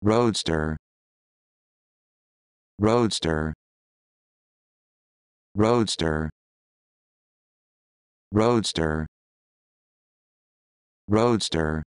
Roadster Roadster Roadster Roadster Roadster